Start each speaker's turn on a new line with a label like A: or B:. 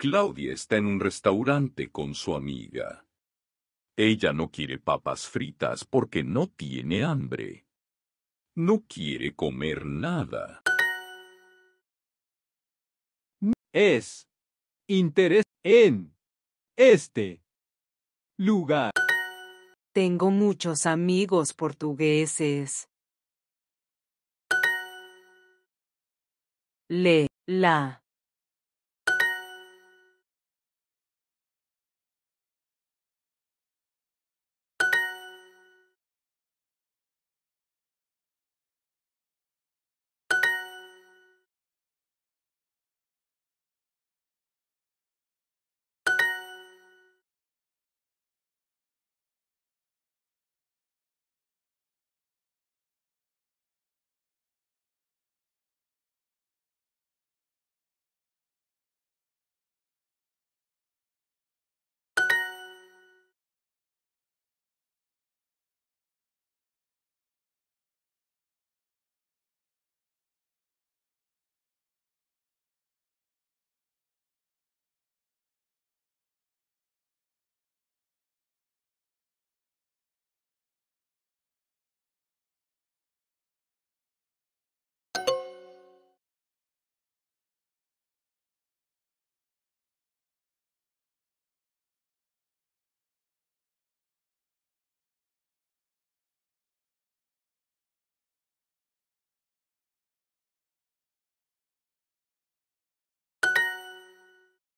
A: Claudia está en un restaurante con su amiga. Ella no quiere papas fritas porque no tiene hambre. No quiere comer nada.
B: Es interés en este lugar. Tengo muchos amigos portugueses.
C: Le, la.